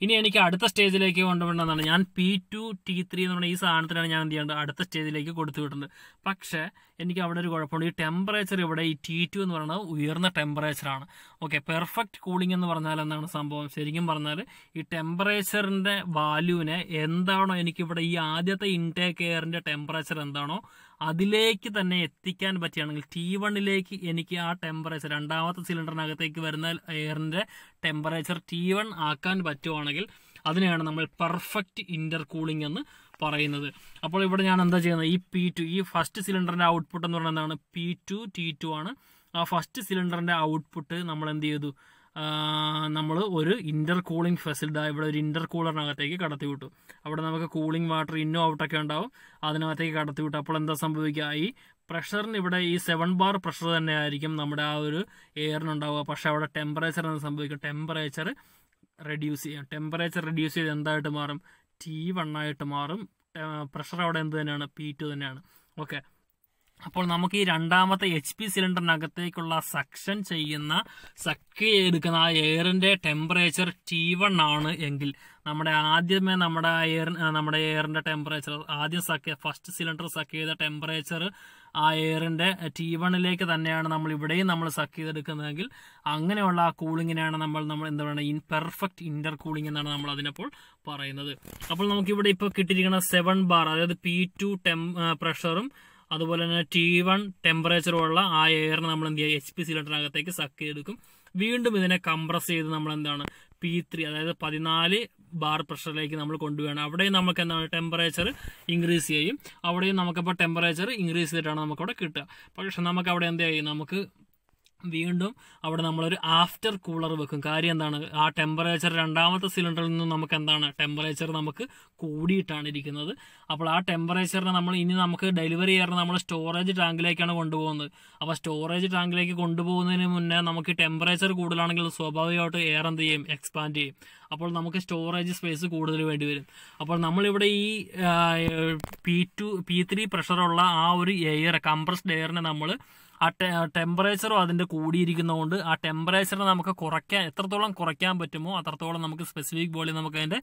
ഇനി എനിക്ക് അടുത്ത സ്റ്റേജിലേക്ക് കൊണ്ടുപോകേണ്ടതാണ് ഞാൻ പി ടു ടി ത്രീ എന്ന് പറഞ്ഞ ഈ സാധനത്തിലാണ് ഞാൻ എന്ത് ചെയ്യേണ്ടത് അടുത്ത സ്റ്റേജിലേക്ക് കൊടുത്തു വിട്ടുണ്ട് പക്ഷേ എനിക്ക് അവിടെ ഒരു കുഴപ്പമുണ്ട് ഈ ടെമ്പറേച്ചർ ഇവിടെ ഈ ടി ടു എന്ന് പറയുന്നത് ഉയർന്ന ടെമ്പറേച്ചറാണ് ഓക്കെ പെർഫെക്റ്റ് കൂളിംഗ് എന്ന് പറഞ്ഞാൽ എന്താണ് സംഭവം ശരിക്കും പറഞ്ഞാൽ ഈ ടെമ്പറേച്ചറിൻ്റെ വാല്യൂവിനെ എന്താണോ എനിക്കിവിടെ ഈ ആദ്യത്തെ ഇൻടേക്ക് എയറിൻ്റെ ടെമ്പറേച്ചർ എന്താണോ അതിലേക്ക് തന്നെ എത്തിക്കാൻ പറ്റുകയാണെങ്കിൽ ടി വണ്ണിലേക്ക് എനിക്ക് ആ ടെമ്പറേച്ചർ രണ്ടാമത്തെ സിലിണ്ടറിനകത്തേക്ക് വരുന്ന എയറിൻ്റെ ടെമ്പറേച്ചർ ടി വൺ ആക്കാൻ പറ്റുവാണെങ്കിൽ അതിനെയാണ് നമ്മൾ പെർഫെക്റ്റ് ഇൻ്റർ കൂളിംഗ് എന്ന് പറയുന്നത് അപ്പോൾ ഇവിടെ ഞാൻ എന്താ ചെയ്യുന്നത് ഈ പി ടു ഈ ഫസ്റ്റ് സിലിണ്ടറിൻ്റെ ഔട്ട്പുട്ട് എന്ന് പറയുന്നത് എന്താണ് പി ടു ടി ടു ആണ് ആ ഫസ്റ്റ് സിലിണ്ടറിൻ്റെ ഔട്ട്പുട്ട് നമ്മൾ എന്ത് ചെയ്തു നമ്മൾ ഒരു ഇൻ്റർ കൂളിംഗ് ഫെസിലിറ്റി ഇവിടെ ഒരു ഇൻ്റർ കൂളറിനകത്തേക്ക് കടത്തി വിട്ടു അവിടെ നമുക്ക് കൂളിംഗ് വാട്ടർ ഇന്നോ ഔട്ടൊക്കെ ഉണ്ടാവും അതിനകത്തേക്ക് കടത്തി വിട്ടു അപ്പോൾ എന്താ സംഭവിക്കുക ഈ പ്രഷറിന് ഇവിടെ ഈ സെവൻ ബാർ പ്രഷർ തന്നെ ആയിരിക്കും നമ്മുടെ ആ ഒരു എയറിനുണ്ടാവുക പക്ഷെ അവിടെ ടെമ്പറേച്ചർ എന്ന് സംഭവിക്കും ടെമ്പറേച്ചർ റെഡ്യൂസ് ചെയ്യാം ടെമ്പറേച്ചർ റെഡ്യൂസ് ചെയ്ത് എന്തായിട്ട് മാറും ടി ആയിട്ട് മാറും പ്രഷർ അവിടെ എന്ത് തന്നെയാണ് പി ടു തന്നെയാണ് ഓക്കെ അപ്പോൾ നമുക്ക് ഈ രണ്ടാമത്തെ എച്ച് പി സിലിണ്ടറിനകത്തേക്കുള്ള സക്ഷൻ ചെയ്യുന്ന സക്ക് എടുക്കുന്ന ആ എയറിൻ്റെ ടെമ്പറേച്ചർ ടി വൺ ആണ് എങ്കിൽ നമ്മുടെ ആദ്യമേ നമ്മുടെ എയർ നമ്മുടെ എയറിൻ്റെ ടെമ്പറേച്ചർ ആദ്യം സക്ക് ഫസ്റ്റ് സിലിണ്ടർ സക്ക് ചെയ്ത ടെമ്പറേച്ചർ ആ എയറിന്റെ ടി വണ്ണിലേക്ക് തന്നെയാണ് നമ്മൾ ഇവിടെയും നമ്മൾ സക്ക് ചെയ്തെടുക്കുന്നതെങ്കിൽ അങ്ങനെയുള്ള ആ കൂളിങ്ങിനാണ് നമ്മൾ നമ്മൾ എന്താ പറയുക ഇൻ പെർഫെക്റ്റ് ഇൻ്റർ കൂളിംഗ് എന്നാണ് നമ്മൾ അതിനപ്പോൾ പറയുന്നത് അപ്പോൾ നമുക്ക് ഇവിടെ ഇപ്പോൾ കിട്ടിയിരിക്കുന്ന സെവൻ ബാർ അതായത് പി ടു ടെം പ്രഷറും അതുപോലെ തന്നെ ടി വൺ ടെമ്പറേച്ചറുമുള്ള ആ എയറിനെ നമ്മൾ എന്ത് ചെയ്യുക എച്ച് പി സിലിണ്ടറിനകത്തേക്ക് സക്ക് ചെയ്തെടുക്കും വീണ്ടും ഇതിനെ കംപ്രസ് ചെയ്ത് നമ്മൾ എന്താണ് പി ത്രീ അതായത് പതിനാല് ബാർ പ്രഷറിലേക്ക് നമ്മൾ കൊണ്ടുപോകണം അവിടെയും നമുക്ക് എന്താണ് ടെമ്പറേച്ചർ ഇൻക്രീസ് ചെയ്യും അവിടെയും നമുക്കിപ്പോൾ ടെമ്പറേച്ചർ ഇൻക്രീസ് ചെയ്തിട്ടാണ് നമുക്കവിടെ കിട്ടുക പക്ഷെ നമുക്ക് അവിടെ എന്തായി നമുക്ക് വീണ്ടും അവിടെ നമ്മളൊരു ആഫ്റ്റർ കൂളർ വെക്കും കാര്യം എന്താണ് ആ ടെമ്പറേച്ചർ രണ്ടാമത്തെ സിലിണ്ടറിൽ നിന്നും നമുക്ക് എന്താണ് ടെമ്പറേച്ചർ നമുക്ക് കൂടിയിട്ടാണ് ഇരിക്കുന്നത് അപ്പോൾ ആ ടെമ്പറേച്ചറിനെ നമ്മൾ ഇനി നമുക്ക് ഡെലിവറി ചെയ്യാറ് നമ്മൾ സ്റ്റോറേജ് ടാങ്കിലേക്കാണ് കൊണ്ടുപോകുന്നത് അപ്പോൾ സ്റ്റോറേജ് ടാങ്കിലേക്ക് കൊണ്ടുപോകുന്നതിന് മുന്നേ നമുക്ക് ടെമ്പറേച്ചർ കൂടുതലാണെങ്കിൽ സ്വാഭാവികമായിട്ട് എയർ എന്ത് ചെയ്യും എക്സ്പാൻഡ് ചെയ്യും അപ്പോൾ നമുക്ക് സ്റ്റോറേജ് സ്പേസ് കൂടുതൽ വേണ്ടി വരും അപ്പോൾ നമ്മളിവിടെ ഈ പി ടു പി ത്രീ പ്രഷറുള്ള ആ ഒരു എയർ കംപ്രസ്ഡ് എയറിനെ നമ്മൾ ആ ടെമ്പറേച്ചറും അതിൻ്റെ കൂടിയിരിക്കുന്നതുകൊണ്ട് ആ ടെമ്പറേച്ചറിനെ നമുക്ക് കുറയ്ക്കാൻ എത്രത്തോളം കുറയ്ക്കാൻ പറ്റുമോ അത്രത്തോളം നമുക്ക് സ്പെസിഫിക് ബോളി നമുക്ക് അതിൻ്റെ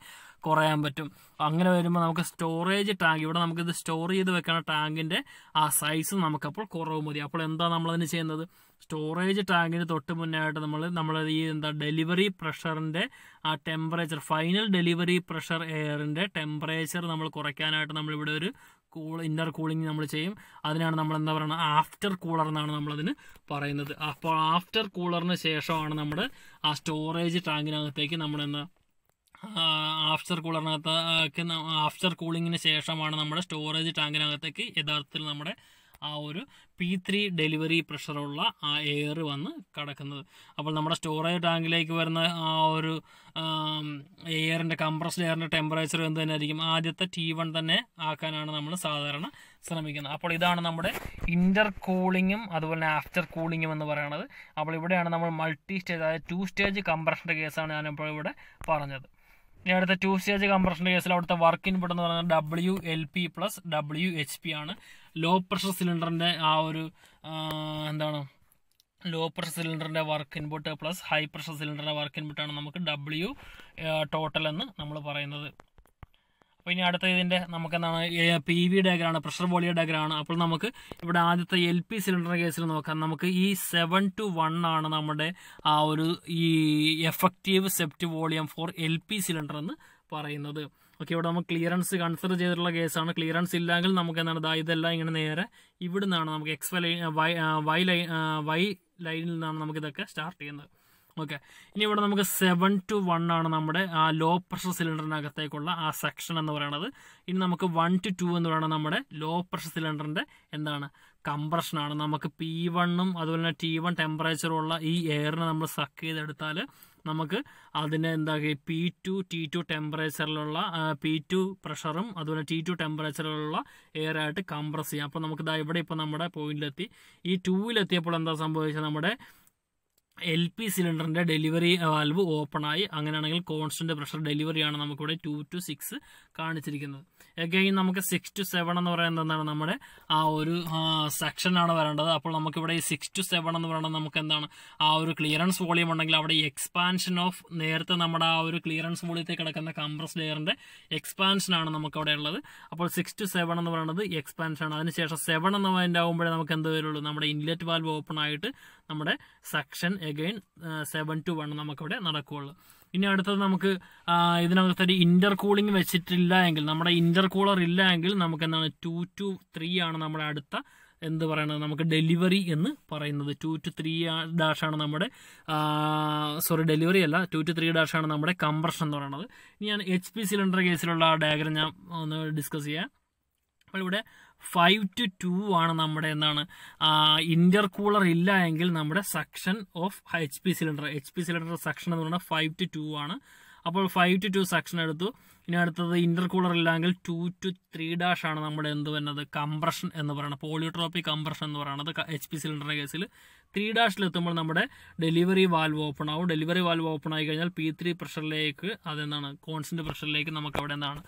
കുറയാൻ പറ്റും അങ്ങനെ വരുമ്പോൾ നമുക്ക് സ്റ്റോറേജ് ടാങ്ക് ഇവിടെ നമുക്കിത് സ്റ്റോർ ചെയ്ത് വെക്കുന്ന ടാങ്കിൻ്റെ ആ സൈസ് നമുക്കപ്പോൾ കുറവ് മതി അപ്പോൾ എന്താ നമ്മളതിന് ചെയ്യുന്നത് സ്റ്റോറേജ് ടാങ്കിന് തൊട്ട് മുന്നായിട്ട് നമ്മൾ നമ്മൾ ഈ എന്താ ഡെലിവറി പ്രഷറിൻ്റെ ആ ടെമ്പറേച്ചർ ഫൈനൽ ഡെലിവറി പ്രഷർ എയറിൻ്റെ ടെമ്പറേച്ചർ നമ്മൾ കുറയ്ക്കാനായിട്ട് നമ്മളിവിടെ ഒരു കൂൾ ഇന്നർ കൂളിംഗ് നമ്മൾ ചെയ്യും അതിനാണ് നമ്മൾ എന്താ പറയുന്നത് ആഫ്റ്റർ കൂളർ എന്നാണ് നമ്മളതിന് പറയുന്നത് അപ്പോൾ ആഫ്റ്റർ കൂളറിന് ശേഷമാണ് നമ്മുടെ ആ സ്റ്റോറേജ് ടാങ്കിനകത്തേക്ക് നമ്മൾ എന്താ ആഫ്റ്റർ കൂളറിനകത്ത് ആഫ്റ്റർ കൂളിങ്ങിന് ശേഷമാണ് നമ്മുടെ സ്റ്റോറേജ് ടാങ്കിനകത്തേക്ക് യഥാർത്ഥത്തിൽ നമ്മുടെ ആ ഒരു പി ത്രീ ഡെലിവറി പ്രഷറുള്ള ആ എയർ വന്ന് കിടക്കുന്നത് അപ്പോൾ നമ്മുടെ സ്റ്റോറേജ് ടാങ്കിലേക്ക് വരുന്ന ആ ഒരു എയറിൻ്റെ കംപ്രസ്ഡ് എയറിൻ്റെ ടെമ്പറേച്ചർ എന്ത് തന്നെ ആയിരിക്കും ആദ്യത്തെ ടി വൺ തന്നെ ആക്കാനാണ് നമ്മൾ സാധാരണ ശ്രമിക്കുന്നത് അപ്പോൾ ഇതാണ് നമ്മുടെ ഇൻ്റർ കൂളിങ്ങും അതുപോലെ തന്നെ ആഫ്റ്റർ കൂളിങ്ങും എന്ന് പറയുന്നത് അപ്പോൾ ഇവിടെയാണ് നമ്മൾ മൾട്ടി സ്റ്റേജ് അതായത് ടു സ്റ്റേജ് കംപ്രഷൻ്റെ കേസാണ് ഞാനിപ്പോൾ ഇവിടെ പറഞ്ഞത് ഇനി അടുത്ത ടു സ്റ്റേജ് കംപ്രഷൻ്റെ കേസിൽ അവിടുത്തെ വർക്ക് ഇൻപുട്ട് എന്ന് പറയുന്നത് W L P plus W H P ആണ് ലോ പ്രഷർ സിലിണ്ടറിൻ്റെ ആ ഒരു എന്താണ് ലോ പ്രഷർ സിലിണ്ടറിൻ്റെ work input plus high pressure സിലിണ്ടറിൻ്റെ വർക്ക് ഇൻപുട്ടാണ് നമുക്ക് ഡബ്ല്യു ടോട്ടൽ എന്ന് നമ്മൾ പറയുന്നത് അപ്പോൾ ഇനി അടുത്ത ഇതിൻ്റെ എന്താണ് പി വി ഡയഗ്രാണ് പ്രഷർ വോളിയ ഡയഗ്രാണ് അപ്പോൾ നമുക്ക് ഇവിടെ ആദ്യത്തെ എൽ പി സിലിണ്ടർ കേസിൽ നോക്കാം നമുക്ക് ഈ സെവൻ ടു വൺ ആണ് നമ്മുടെ ആ ഒരു ഈ effective swept volume for L P cylinder എന്ന് പറയുന്നത് ഓക്കെ ഇവിടെ നമുക്ക് ക്ലിയറൻസ് കൺസിഡർ ചെയ്തിട്ടുള്ള കേസാണ് ക്ലിയറൻസ് ഇല്ലെങ്കിൽ നമുക്ക് എന്താണ് ഇതാ ഇതെല്ലാം ഇങ്ങനെ നേരെ ഇവിടെ നിന്നാണ് നമുക്ക് എക്സ് വൈ വൈ ലൈ വൈ ലൈനിൽ നിന്നാണ് നമുക്കിതൊക്കെ സ്റ്റാർട്ട് ചെയ്യുന്നത് ഓക്കെ ഇനി ഇവിടെ നമുക്ക് സെവൻ ടു വൺ ആണ് നമ്മുടെ ആ ലോ പ്രഷർ സിലിണ്ടറിനകത്തേക്കുള്ള ആ സെക്ഷൻ എന്ന് പറയുന്നത് ഇനി നമുക്ക് വൺ ടു ടു എന്ന് പറയുന്നത് നമ്മുടെ ലോ പ്രഷർ സിലിണ്ടറിൻ്റെ എന്താണ് കംപ്രഷനാണ് നമുക്ക് പി വണ്ണും അതുപോലെ തന്നെ ടി വൺ ടെമ്പറേച്ചറുള്ള ഈ എയറിനെ നമ്മൾ സക്ക് ചെയ്തെടുത്താൽ നമുക്ക് അതിനെ എന്താ പി ടു ടി ടു ടെമ്പറേച്ചറിലുള്ള പി ടു പ്രഷറും അതുപോലെ ടി ടു ടെമ്പറേച്ചറിലുള്ള എയർ ആയിട്ട് കംപ്രസ് ചെയ്യാം അപ്പോൾ നമുക്ക് ഇതാ ഇവിടെ ഇപ്പോൾ നമ്മുടെ പോയിന്റിലെത്തി ഈ ടൂവിലെത്തിയപ്പോൾ എന്താ സംഭവിച്ചത് നമ്മുടെ എൽ പി സിലിണ്ടറിന്റെ ഡെലിവറി വാൽവ് ഓപ്പണായി അങ്ങനെയാണെങ്കിൽ കോൺസ്റ്റന്റ് പ്രഷർ ഡെലിവറിയാണ് നമുക്കിവിടെ ടു ടു സിക്സ് കാണിച്ചിരിക്കുന്നത് എഗെയിൻ നമുക്ക് സിക്സ് ടു സെവൻ എന്ന് പറയുന്നത് എന്താണ് നമ്മുടെ ആ ഒരു സെക്ഷനാണ് വരേണ്ടത് അപ്പോൾ നമുക്കിവിടെ ഈ സിക്സ് ടു സെവൻ എന്ന് പറയുന്നത് നമുക്ക് എന്താണ് ആ ഒരു ക്ലിയറൻസ് വോളിയം ഉണ്ടെങ്കിൽ അവിടെ എക്സ്പാൻഷൻ ഓഫ് നേരത്തെ നമ്മുടെ ആ ഒരു ക്ലിയറൻസ് വോളിയത്തിൽ കിടക്കുന്ന കംപ്രസ്ഡ് എയറിൻ്റെ എക്സ്പാൻഷനാണ് നമുക്കവിടെ ഉള്ളത് അപ്പോൾ സിക്സ് ടു സെവൻ എന്ന് പറയുന്നത് എക്സ്പാൻഷനാണ് അതിനുശേഷം സെവൻ എന്ന് പറയുമ്പോൾ ആകുമ്പോഴേ നമുക്ക് എന്ത് വരുള്ളൂ നമ്മുടെ ഇൻലെറ്റ് വാൽവ് ഓപ്പൺ ആയിട്ട് നമ്മുടെ suction again seven to one നമുക്കിവിടെ നടക്കുകയുള്ളൂ ഇനി അടുത്തത് നമുക്ക് ഇതിനകത്തൊരു ഇൻ്റർ കൂളിംഗ് വെച്ചിട്ടില്ല എങ്കിൽ നമ്മുടെ ഇൻ്റർ കൂളർ ഇല്ല എങ്കിൽ നമുക്ക് എന്താണ് ടു ടു ത്രീ ആണ് നമ്മുടെ അടുത്ത എന്ത് പറയണത് നമുക്ക് ഡെലിവറി എന്ന് പറയുന്നത് ടു ടു ത്രീ ഡാഷാണ് നമ്മുടെ സോറി ഡെലിവറി അല്ല ടു ടു ത്രീ ഡാഷാണ് നമ്മുടെ കംപ്രഷൻ എന്ന് പറയുന്നത് ഇനി ഞാൻ എച്ച് പി സിലിണ്ടർ കേസിലുള്ള ഡയഗ്രം ഞാൻ ഒന്ന് ഡിസ്കസ് ചെയ്യാം അപ്പോൾ ഇവിടെ ഫൈവ് ടു ടു ആണ് നമ്മുടെ എന്താണ് ഇന്റർ കൂളർ ഇല്ല എങ്കിൽ നമ്മുടെ suction of H P cylinder H P cylinder suction എന്ന് പറഞ്ഞാൽ ഫൈവ് ടു ടു ആണ് അപ്പോൾ ഫൈവ് ടു ടു സെക്ഷൻ എടുത്തു ഇനി അടുത്തത് ഇന്റർ കൂളർ ഇല്ലെങ്കിൽ ടു ടു ത്രീ ഡാഷ് ആണ് നമ്മുടെ എന്ത് വരുന്നത് കംപ്രഷൻ എന്ന് പറയുന്നത് പോളിയോട്രോപ്പി കംപ്രഷൻ എന്ന് പറയുന്നത് എച്ച് പി സിലിണ്ടറിന്റെ കേസിൽ ത്രീ ഡാഷിലെത്തുമ്പോൾ നമ്മുടെ ഡെലിവറി വാൽവ് ഓപ്പൺ ആവും ഡെലിവറി വാൽവ് ഓപ്പൺ ആയി കഴിഞ്ഞാൽ പി ത്രീ പ്രഷറിലേക്ക് അതെന്താണ് കോൺസ്റ്റന്റ് പ്രഷറിലേക്ക് നമുക്ക് അവിടെ എന്താണ്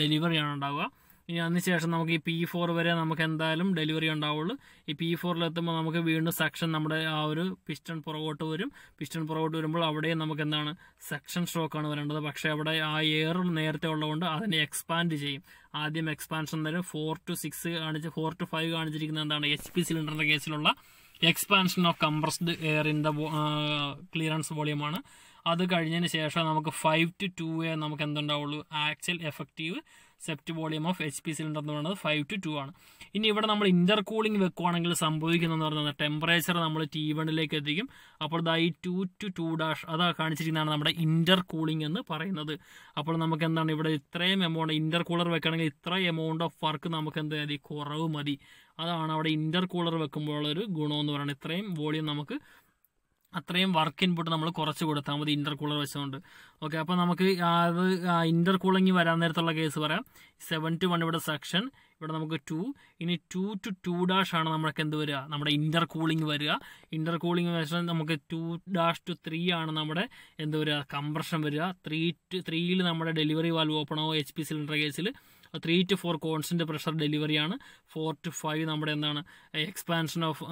ഡെലിവറിയാണ് ഉണ്ടാവുക ഇനി അതിനുശേഷം നമുക്ക് ഈ പി ഫോർ വരെ നമുക്ക് എന്തായാലും ഡെലിവറി ഉണ്ടാവുള്ളൂ ഈ പി ഫോറിലെത്തുമ്പോൾ നമുക്ക് വീണ്ടും സെക്ഷൻ നമ്മുടെ ആ ഒരു പിസ്റ്റൺ പുറകോട്ട് വരും പിസ്റ്റൺ പുറകോട്ട് വരുമ്പോൾ അവിടെയും നമുക്ക് എന്താണ് സെക്ഷൻ സ്ട്രോക്കാണ് വരേണ്ടത് പക്ഷേ അവിടെ ആ എയർ നേരത്തെ ഉള്ളതുകൊണ്ട് അതിനെ എക്സ്പാൻഡ് ചെയ്യും ആദ്യം എക്സ്പാൻഷൻ തരും ഫോർ ടു സിക്സ് കാണിച്ച് ഫോർ ടു ഫൈവ് കാണിച്ചിരിക്കുന്നത് എന്താണ് എച്ച് പി സിലിണ്ടറിൻ്റെ കേസിലുള്ള expansion of compressed air in the clearance വോളിയമാണ് അത് കഴിഞ്ഞതിന് ശേഷം നമുക്ക് ഫൈവ് ടു ടു എ നമുക്ക് എന്തുണ്ടാവുള്ളൂ actual effective swept volume of H P cylinder എന്ന് പറയുന്നത് ഫൈവ് ടു ടു ആണ് ഇനി ഇവിടെ നമ്മൾ ഇന്റർ കൂളിംഗ് വെക്കുവാണെങ്കിൽ സംഭവിക്കുന്നതെന്ന് പറയുന്നത് ടെമ്പറേച്ചർ നമ്മൾ ടി വണ്ണിലേക്ക് എത്തിക്കും അപ്പോൾ ഇതാ ഈ ടു ടു ടു ഡാഷ് അതാ കാണിച്ചിരിക്കുന്നതാണ് നമ്മുടെ ഇന്റർ കൂളിംഗ് എന്ന് പറയുന്നത് അപ്പോൾ നമുക്ക് എന്താണ് ഇവിടെ ഇത്രയും എമൗണ്ട് ഇന്റർ കൂളർ വെക്കണമെങ്കിൽ ഇത്ര എമൗണ്ട് ഓഫ് വർക്ക് നമുക്ക് എന്ത് മതി കുറവ് മതി അതാണ് അവിടെ ഇന്റർ കൂളർ ഒരു ഗുണമെന്ന് പറയുന്നത് ഇത്രയും വോളിയം നമുക്ക് അത്രയും വർക്ക് ഇൻപുട്ട് നമ്മൾ കുറച്ച് കൊടുത്താൽ മതി ഇൻ്റർകൂളർ വെച്ചുകൊണ്ട് ഓക്കെ അപ്പോൾ നമുക്ക് അത് ഇൻ്റർകൂളിംഗ് വരാൻ നേരത്തുള്ള കേസ് പറയാം സെവൻ ടു വൺ ഇവിടെ സെക്ഷൻ ഇവിടെ നമുക്ക് ടു ഇനി ടു ടു ടു ഡാഷ് ആണ് നമ്മൾക്ക് എന്ത് വരിക നമ്മുടെ ഇൻ്റർ കൂളിംഗ് വരിക ഇൻ്റർ വെച്ചാൽ നമുക്ക് ടു ഡാഷ് ടു ത്രീ ആണ് നമ്മുടെ എന്ത് വരിക കംപ്രഷൻ വരിക ത്രീ ടു ത്രീയിൽ നമ്മുടെ ഡെലിവറി വാൽവ് ഓപ്പൺ ആവും എച്ച് പി സിലിണ്ടർ കേസിൽ ത്രീ ടു ഫോർ കോൺസിൻ്റെ പ്രഷർ ഡെലിവറിയാണ് ഫോർ ടു ഫൈവ് നമ്മുടെ എന്താണ് expansion of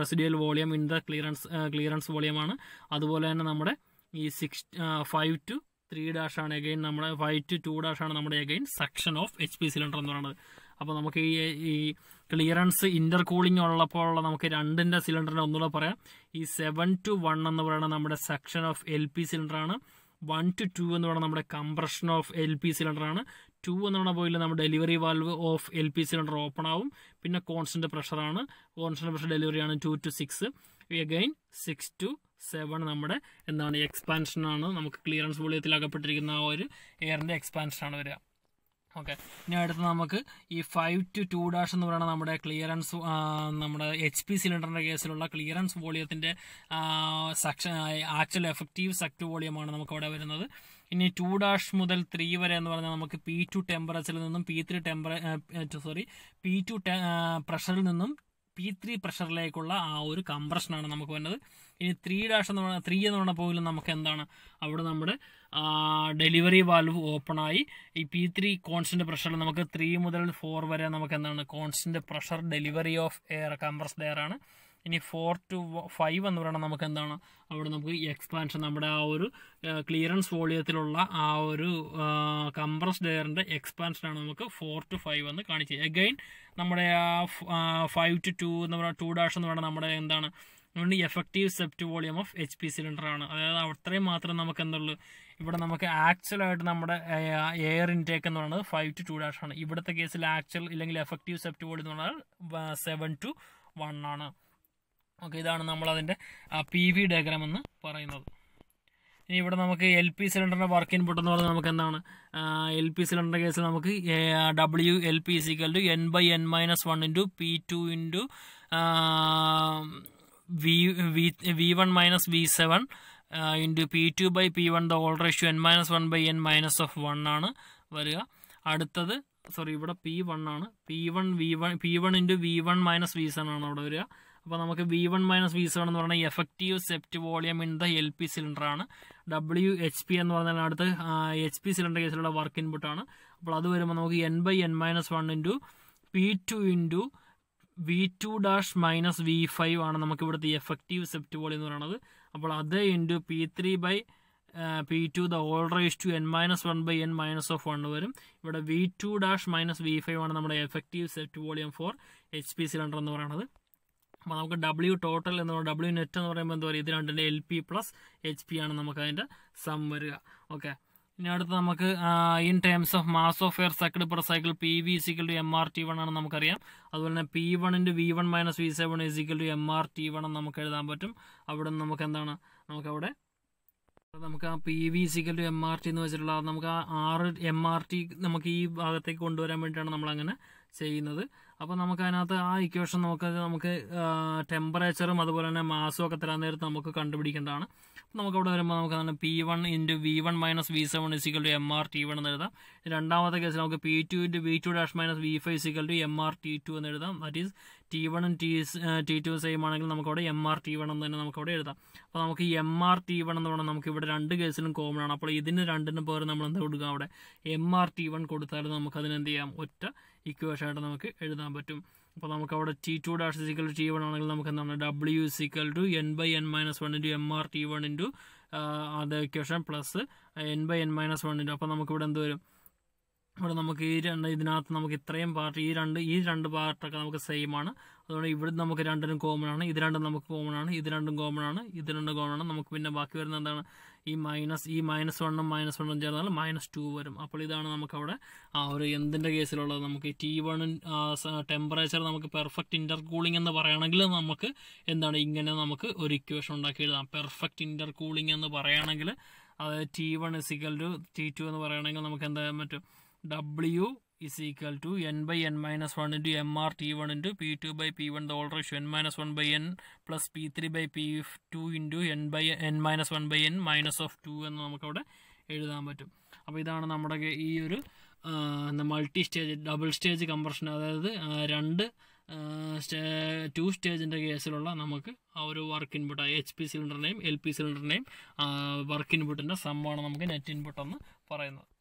residual volume in the clearance clearance volume ആണ് അതുപോലെ തന്നെ നമ്മുടെ ഈ six five to three dash ആണ് എഗെയിൻ നമ്മുടെ ഫൈവ് ടു ടു ഡാഷ് ആണ് നമ്മുടെ again suction of H P cylinder എന്ന് പറയുന്നത് അപ്പോൾ നമുക്ക് ഈ ഈ ക്ലിയറൻസ് ഇൻ്റർ കൂളിംഗ് ഉള്ളപ്പോഴുള്ള നമുക്ക് രണ്ടിൻ്റെ സിലിണ്ടറിനെ ഒന്നുകൂടെ പറയാം ഈ സെവൻ ടു വൺ എന്ന് പറയുന്നത് നമ്മുടെ സെക്ഷൻ ഓഫ് എൽ പി സിലിണ്ടറാണ് വൺ ടു ടു എന്ന് പറയുന്നത് നമ്മുടെ കംപ്രഷൻ ഓഫ് എൽ പി സിലിണ്ടറാണ് ടു എന്നുള്ള പോയില്ല നമ്മുടെ delivery valve of L P cylinder open ആവും പിന്നെ കോൺസ്റ്റന്റ് പ്രഷറാണ് കോൺസ്റ്റന്റ് പ്രഷർ ഡെലിവറിയാണ് two to six again six to seven നമ്മുടെ എന്താണ് എക്സ്പാൻഷൻ ആണ് നമുക്ക് ക്ലിയറൻസ് വോളിയത്തിൽ അകപ്പെട്ടിരിക്കുന്ന ആ ഒരു എയറിൻ്റെ എക്സ്പാൻഷനാണ് വരിക ഓക്കെ ഇനി അടുത്ത് നമുക്ക് ഈ ഫൈവ് ടു ടു ഡാഷ് എന്ന് പറയുന്ന നമ്മുടെ ക്ലിയറൻസ് നമ്മുടെ എച്ച് പി സിലിണ്ടറിൻ്റെ കേസിലുള്ള ക്ലിയറൻസ് വോളിയത്തിൻ്റെ സക്ഷൻ ആക്ച്വൽ എഫക്റ്റീവ് സക്ട് വോളിയമാണ് നമുക്ക് അവിടെ വരുന്നത് ഇനി ടു ഡാഷ് മുതൽ ത്രീ വരെ എന്ന് പറഞ്ഞാൽ നമുക്ക് പി ടു ടെമ്പറേച്ചറിൽ നിന്നും പി ത്രീ ടെമ്പറേ സോറി പി ടു പ്രഷറിൽ നിന്നും പി ത്രീ പ്രഷറിലേക്കുള്ള ആ ഒരു കംപ്രഷനാണ് നമുക്ക് വരുന്നത് ഇനി ത്രീ ഡാഷ് എന്ന് പറഞ്ഞാൽ ത്രീ എന്ന് പറഞ്ഞ പോലും നമുക്ക് എന്താണ് അവിടെ നമ്മുടെ ഡെലിവറി വാൽവ് ഓപ്പണായി ഈ പി ത്രീ കോൺസ്റ്റൻറ്റ് പ്രഷറിൽ നമുക്ക് ത്രീ മുതൽ ഫോർ വരെ നമുക്ക് എന്താണ് constant pressure delivery of air compressed air ആണ് ഇനി ഫോർ ടു ഫൈവ് എന്ന് പറയുന്നത് നമുക്ക് എന്താണ് അവിടെ നമുക്ക് എക്സ്പാൻഷൻ നമ്മുടെ ആ ഒരു ക്ലിയറൻസ് വോളിയത്തിലുള്ള ആ ഒരു കംപ്രസ്ഡ് എയറിൻ്റെ എക്സ്പാൻഷനാണ് നമുക്ക് ഫോർ ടു ഫൈവ് എന്ന് കാണിച്ചത് എഗൈൻ നമ്മുടെ ആ ഫൈവ് ടു ടു എന്ന് പറയുന്ന ടു ഡാഷ് എന്ന് പറയുന്നത് നമ്മുടെ എന്താണ് അതുകൊണ്ട് effective swept volume of H P സിലിണ്ടറാണ് അതായത് അത്രയും മാത്രം നമുക്ക് എന്തുള്ളൂ ഇവിടെ നമുക്ക് ആക്ച്വലായിട്ട് നമ്മുടെ എയർ ഇൻടേക്ക് എന്ന് പറയുന്നത് ഫൈവ് ടു ടു ഡാഷ് ആണ് ഇവിടുത്തെ കേസിൽ ആക്ച്വൽ ഇല്ലെങ്കിൽ എഫക്റ്റീവ് സെപ്റ്റ് വോളിയം എന്ന് പറഞ്ഞാൽ സെവൻ ടു വൺ ആണ് ഓക്കെ ഇതാണ് നമ്മളതിൻ്റെ പി വി ഡയഗ്രാം എന്ന് പറയുന്നത് ഇനി ഇവിടെ നമുക്ക് എൽ പി സിലിണ്ടറിൻ്റെ വർക്ക് ഇൻപുട്ട് എന്ന് പറഞ്ഞാൽ നമുക്ക് എന്താണ് എൽ പി സിലിണ്ടർ കേസിൽ നമുക്ക് W L P equal to N by N minus one into P two into V V V one minus V seven into P two by P one the whole N minus one by N minus of one ആണ് വരിക അടുത്തത് sorry ഇവിടെ P one ആണ് P one V one P one into V one minus V seven ആണ് അവിടെ വരിക അപ്പോൾ നമുക്ക് V one minus V seven എന്ന് പറഞ്ഞാൽ effective swept volume in the L P cylinder ആണ് ഡബ്ല്യു എച്ച് പി എന്ന് പറഞ്ഞാൽ അടുത്ത് എച്ച് പി സിലിണ്ടർ കേസിലുള്ള വർക്ക് ഇൻപുട്ട് ആണ് അപ്പോൾ അത് വരുമ്പോൾ നമുക്ക് N by N minus one into P two into V two dash minus V five ആണ് നമുക്ക് ഇവിടുത്തെ എഫക്റ്റീവ് സെപ്റ്റ് വോളിയം എന്ന് പറയുന്നത് അപ്പോൾ അത് into P three by P two the whole raise to N minus one by N minus of one വരും ഇവിടെ V two dash minus V five ആണ് നമ്മുടെ effective swept volume for H P cylinder എന്ന് പറയുന്നത് അപ്പോൾ നമുക്ക് W total എന്ന് പറയുമ്പോൾ ഡബ്ല്യു നെറ്റ് എന്ന് പറയുമ്പോൾ എന്താ പറയുക ഇത് രണ്ടിൻ്റെ L P plus H P ആണ് നമുക്ക് അതിൻ്റെ സം വരിക ഓക്കെ ഇനി അടുത്ത് നമുക്ക് in terms of mass of air cycle per cycle P V equal to M R T one ആണ് നമുക്കറിയാം അതുപോലെ തന്നെ P one into V one minus V seven is equal to M R T one നമുക്ക് എഴുതാൻ പറ്റും അവിടെ നമുക്ക് എന്താണ് നമുക്കവിടെ നമുക്ക് ആ P V equal to M R T എന്ന് വെച്ചിട്ടുള്ള നമുക്ക് ആ ആറ് എം ആർ ടി നമുക്ക് ഈ ഭാഗത്തേക്ക് കൊണ്ടുവരാൻ വേണ്ടിയിട്ടാണ് നമ്മളങ്ങനെ ചെയ്യുന്നത് അപ്പോൾ നമുക്ക് അതിനകത്ത് ആ ഇക്വേഷൻ നമുക്ക് നമുക്ക് ടെമ്പറേച്ചറും അതുപോലെ തന്നെ മാസും ഒക്കെ തരാൻ നേരത്ത് നമുക്ക് കണ്ടുപിടിക്കേണ്ടതാണ് നമുക്കവിടെ വരുമ്പോൾ നമുക്ക് അങ്ങനെ P one into V one minus V seven is equal to M R T one എന്ന് എഴുതാം രണ്ടാമത്തെ കേസിൽ നമുക്ക് P two into V two dash minus V five is equal to M R T two എന്ന് എഴുതാം that is T one T T two same ആണെങ്കിൽ നമുക്കവിടെ M R T one എന്ന് തന്നെ നമുക്കവിടെ എഴുതാം അപ്പോൾ നമുക്ക് എം ആർ ടി വൺ എന്ന് പറഞ്ഞാൽ നമുക്ക് ഇവിടെ രണ്ട് കേസിലും കോമൺ ആണ് അപ്പോൾ ഇതിന് രണ്ടിന് പേര് നമ്മൾ എന്ത് കൊടുക്കുക അവിടെ എം ആർ ടി വൺ കൊടുത്താൽ നമുക്കതിനെന്ത് ചെയ്യാം ഒറ്റ ഇക്വേഷനായിട്ട് നമുക്ക് എഴുതാൻ പറ്റും അപ്പോൾ നമുക്ക് അവിടെ T two dash is equal T one ആണെങ്കിൽ നമുക്ക് എന്താണ് W equal to N by N minus one into M R T one into അത് equation plus N by N minus one into അപ്പോൾ നമുക്കിവിടെ എന്ത് വരും ഇവിടെ നമുക്ക് ഈ രണ്ട് ഇതിനകത്ത് നമുക്ക് ഇത്രയും പാർട്ട് ഈ രണ്ട് ഈ രണ്ട് പാർട്ടൊക്കെ നമുക്ക് സെയിം ആണ് അതുകൊണ്ട് ഇവിടെ നമുക്ക് രണ്ടിനും കോമൺ ആണ് ഇത് രണ്ടും നമുക്ക് കോമൺ ആണ് ഇത് രണ്ടും കോമൺ ആണ് ഇത് രണ്ടും കോമൺ ആണ് നമുക്ക് പിന്നെ ബാക്കി വരുന്നത് എന്താണ് ഈ മൈനസ് ഈ മൈനസ് വണ്ണും മൈനസ് വണ്ണും ചേർന്നാൽ മൈനസ് ടു വരും അപ്പോൾ ഇതാണ് നമുക്കവിടെ ആ ഒരു എന്തിൻ്റെ കേസിലുള്ളത് നമുക്ക് ടി വണ്ണും ടെമ്പറേച്ചർ നമുക്ക് പെർഫെക്റ്റ് ഇൻ്റർ കൂളിംഗ് എന്ന് പറയുകയാണെങ്കിൽ നമുക്ക് എന്താണ് ഇങ്ങനെ നമുക്ക് ഒരു ഇക്വേഷൻ ഉണ്ടാക്കി എഴുതാം പെർഫെക്റ്റ് ഇൻ്റർ കൂളിംഗ് എന്ന് പറയുകയാണെങ്കിൽ അതായത് T one is equal to T two എന്ന് പറയുകയാണെങ്കിൽ നമുക്ക് എന്താ പറ്റും W is equal to n by n minus 1 into mr t1 into p2 by p1 the order ratio n minus 1 by n plus p3 by p2 into n by n minus 1 by n minus of 2 എന്ന് നമുക്ക് അവിടെ എഴുതാൻ പറ്റും അപ്പോൾ ഇതാണ് നമ്മുടെ ഈ ഒരു multi stage double stage compression അതായത് രണ്ട് ടു സ്റ്റേജിൻ്റെ കേസിലുള്ള നമുക്ക് ആ ഒരു വർക്ക് ഇൻപുട്ട് എച്ച് പി സിലിണ്ടറിൻ്റെയും എൽ പി സിലിണ്ടറിൻ്റെയും വർക്ക് ഇൻപുട്ടിൻ്റെ സമ്മാണ് നമുക്ക് നെറ്റ് ഇൻപുട്ട് എന്ന് പറയുന്നത്